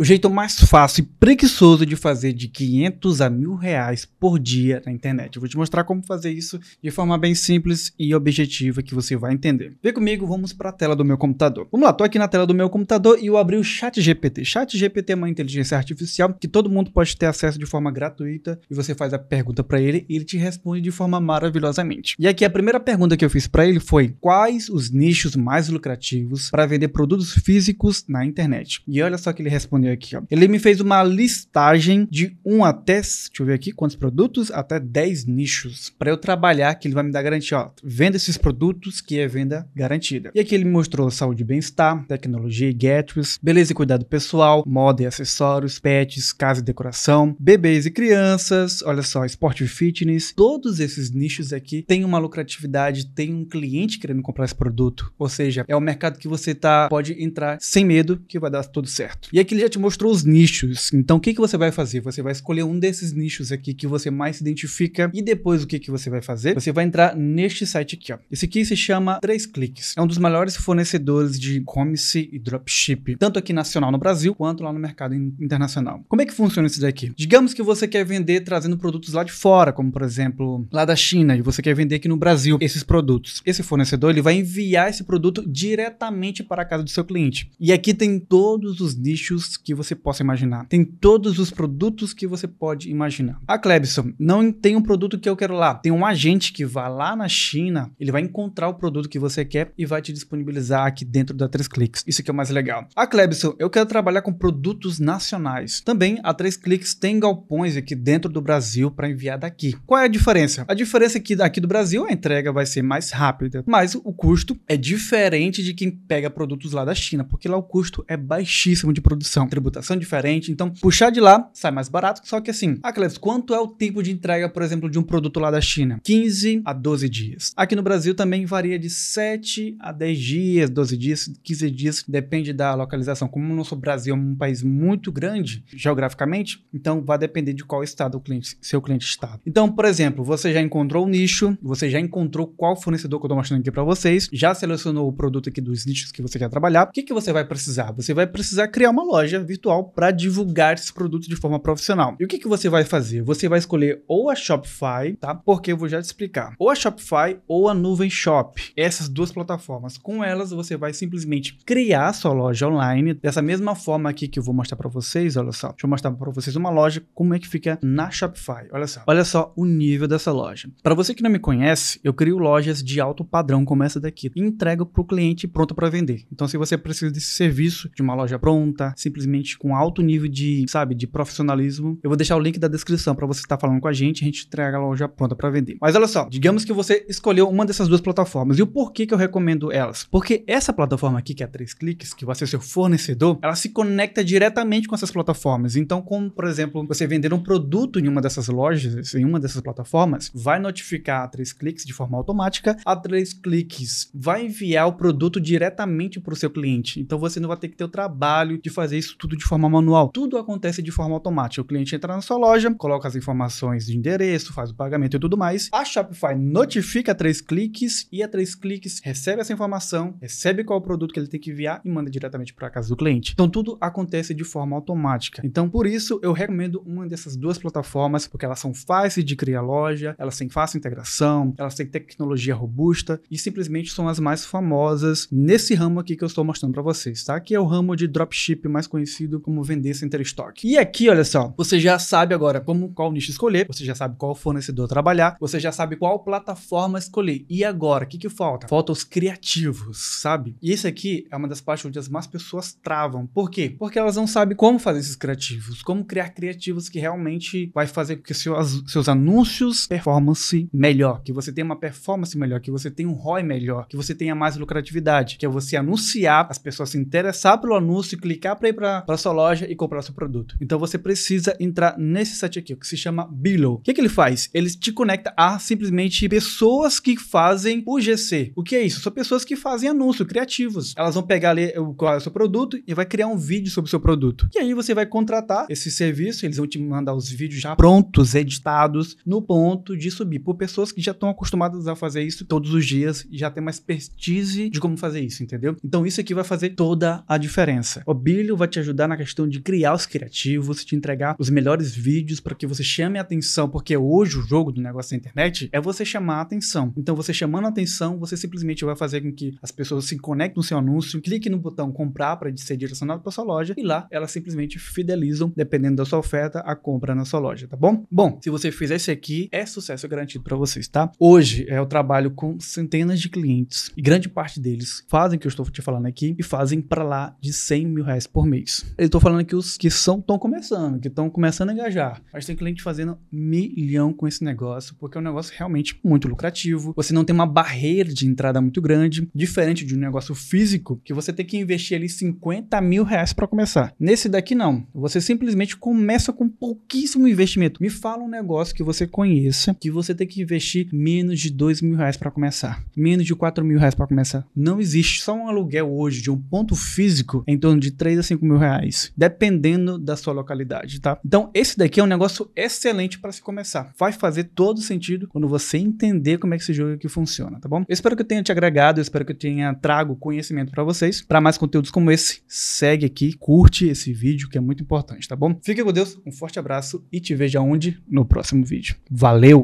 O jeito mais fácil e preguiçoso de fazer de 500 a mil reais por dia na internet. Eu vou te mostrar como fazer isso de forma bem simples e objetiva que você vai entender. Vem comigo, vamos para a tela do meu computador. Vamos lá, tô aqui na tela do meu computador e eu abri o ChatGPT. ChatGPT é uma inteligência artificial que todo mundo pode ter acesso de forma gratuita e você faz a pergunta para ele e ele te responde de forma maravilhosamente. E aqui a primeira pergunta que eu fiz para ele foi: quais os nichos mais lucrativos para vender produtos físicos na internet? E olha só que ele respondeu aqui, ó. Ele me fez uma listagem de um até, deixa eu ver aqui, quantos produtos? Até 10 nichos para eu trabalhar, que ele vai me dar garantia, ó. Venda esses produtos que é venda garantida. E aqui ele me mostrou saúde e bem-estar, tecnologia e gadgets, beleza e cuidado pessoal, moda e acessórios, pets, casa e decoração, bebês e crianças, olha só, esporte e fitness. Todos esses nichos aqui têm uma lucratividade, tem um cliente querendo comprar esse produto. Ou seja, é o mercado que você tá pode entrar sem medo que vai dar tudo certo. E aqui ele já te te mostrou os nichos. Então, o que, que você vai fazer? Você vai escolher um desses nichos aqui que você mais se identifica e depois o que, que você vai fazer? Você vai entrar neste site aqui, ó. Esse aqui se chama 3 Cliques. É um dos maiores fornecedores de e-commerce e dropship, tanto aqui nacional no Brasil quanto lá no mercado internacional. Como é que funciona isso daqui? Digamos que você quer vender trazendo produtos lá de fora, como por exemplo, lá da China, e você quer vender aqui no Brasil esses produtos. Esse fornecedor, ele vai enviar esse produto diretamente para a casa do seu cliente. E aqui tem todos os nichos que você possa imaginar. Tem todos os produtos que você pode imaginar. A ah, Clebson, não tem um produto que eu quero lá. Tem um agente que vai lá na China, ele vai encontrar o produto que você quer e vai te disponibilizar aqui dentro da 3 Cliques. Isso que é o mais legal. A ah, Clebson, eu quero trabalhar com produtos nacionais. Também a 3 Cliques tem galpões aqui dentro do Brasil para enviar daqui. Qual é a diferença? A diferença é que daqui do Brasil a entrega vai ser mais rápida, mas o custo é diferente de quem pega produtos lá da China, porque lá o custo é baixíssimo de produção tributação diferente. Então, puxar de lá sai mais barato. Só que assim, ah, Cleves, quanto é o tempo de entrega, por exemplo, de um produto lá da China? 15 a 12 dias. Aqui no Brasil também varia de 7 a 10 dias, 12 dias, 15 dias, depende da localização. Como o nosso Brasil é um país muito grande geograficamente, então vai depender de qual estado o cliente, seu cliente está. Então, por exemplo, você já encontrou o nicho, você já encontrou qual fornecedor que eu estou mostrando aqui para vocês, já selecionou o produto aqui dos nichos que você quer trabalhar. O que, que você vai precisar? Você vai precisar criar uma loja mídia virtual para divulgar esse produto de forma profissional. E o que, que você vai fazer? Você vai escolher ou a Shopify, tá? Porque eu vou já te explicar. Ou a Shopify ou a Nuvem Shop. Essas duas plataformas. Com elas, você vai simplesmente criar sua loja online. Dessa mesma forma aqui que eu vou mostrar para vocês, olha só. Deixa eu mostrar para vocês uma loja, como é que fica na Shopify. Olha só. Olha só o nível dessa loja. Para você que não me conhece, eu crio lojas de alto padrão, como essa daqui. entrego para o cliente pronto para vender. Então, se você precisa desse serviço, de uma loja pronta, simplesmente simplesmente com alto nível de, sabe, de profissionalismo. Eu vou deixar o link da descrição para você estar tá falando com a gente, a gente entrega a loja pronta para vender. Mas olha só, digamos que você escolheu uma dessas duas plataformas. E o porquê que eu recomendo elas? Porque essa plataforma aqui, que é a 3 cliques, que vai ser seu fornecedor, ela se conecta diretamente com essas plataformas. Então, como, por exemplo, você vender um produto em uma dessas lojas, em uma dessas plataformas, vai notificar a 3 cliques de forma automática. A 3 cliques vai enviar o produto diretamente para o seu cliente. Então, você não vai ter que ter o trabalho de fazer isso tudo de forma manual. Tudo acontece de forma automática. O cliente entra na sua loja, coloca as informações de endereço, faz o pagamento e tudo mais. A Shopify notifica a três cliques e a três cliques recebe essa informação, recebe qual produto que ele tem que enviar e manda diretamente para a casa do cliente. Então tudo acontece de forma automática. Então por isso eu recomendo uma dessas duas plataformas porque elas são fáceis de criar loja, elas têm fácil integração, elas têm tecnologia robusta e simplesmente são as mais famosas nesse ramo aqui que eu estou mostrando para vocês, tá? Que é o ramo de dropship mais conhecido conhecido como vender center stock. E aqui, olha só, você já sabe agora como qual nicho escolher, você já sabe qual fornecedor trabalhar, você já sabe qual plataforma escolher. E agora, o que, que falta? Falta os criativos, sabe? E isso aqui é uma das partes onde as más pessoas travam. Por quê? Porque elas não sabem como fazer esses criativos, como criar criativos que realmente vai fazer com que seus, seus anúncios performance melhor, que você tenha uma performance melhor, que você tenha um ROI melhor, que você tenha mais lucratividade, que é você anunciar, as pessoas se interessar pelo anúncio, clicar para ir para para sua loja e comprar seu produto. Então você precisa entrar nesse site aqui, que se chama Billow. O que, que ele faz? Ele te conecta a simplesmente pessoas que fazem o GC. O que é isso? São pessoas que fazem anúncio, criativos. Elas vão pegar ali o, qual é o seu produto e vai criar um vídeo sobre o seu produto. E aí você vai contratar esse serviço, eles vão te mandar os vídeos já prontos, editados, no ponto de subir. Por pessoas que já estão acostumadas a fazer isso todos os dias e já tem uma expertise de como fazer isso, entendeu? Então isso aqui vai fazer toda a diferença. O Billow vai te ajudar ajudar na questão de criar os criativos, te entregar os melhores vídeos para que você chame a atenção, porque hoje o jogo do negócio da internet é você chamar a atenção. Então, você chamando a atenção, você simplesmente vai fazer com que as pessoas se conectem no seu anúncio, cliquem no botão comprar para ser direcionado para sua loja e lá elas simplesmente fidelizam, dependendo da sua oferta, a compra na sua loja, tá bom? Bom, se você fizer isso aqui, é sucesso garantido para vocês, tá? Hoje eu é trabalho com centenas de clientes e grande parte deles fazem o que eu estou te falando aqui e fazem para lá de 100 mil reais por mês eu estou falando que os que são estão começando, que estão começando a engajar. Mas tem cliente fazendo milhão com esse negócio, porque é um negócio realmente muito lucrativo. Você não tem uma barreira de entrada muito grande, diferente de um negócio físico, que você tem que investir ali 50 mil reais para começar. Nesse daqui, não. Você simplesmente começa com pouquíssimo investimento. Me fala um negócio que você conheça, que você tem que investir menos de 2 mil reais para começar, menos de 4 mil reais para começar. Não existe. Só um aluguel hoje de um ponto físico em torno de 3 a 5 mil reais reais, dependendo da sua localidade, tá? Então, esse daqui é um negócio excelente para se começar. Vai fazer todo sentido quando você entender como é que esse jogo aqui funciona, tá bom? Eu espero que eu tenha te agregado, eu espero que eu tenha trago conhecimento para vocês. Para mais conteúdos como esse, segue aqui, curte esse vídeo que é muito importante, tá bom? Fique com Deus, um forte abraço e te vejo aonde? No próximo vídeo. Valeu!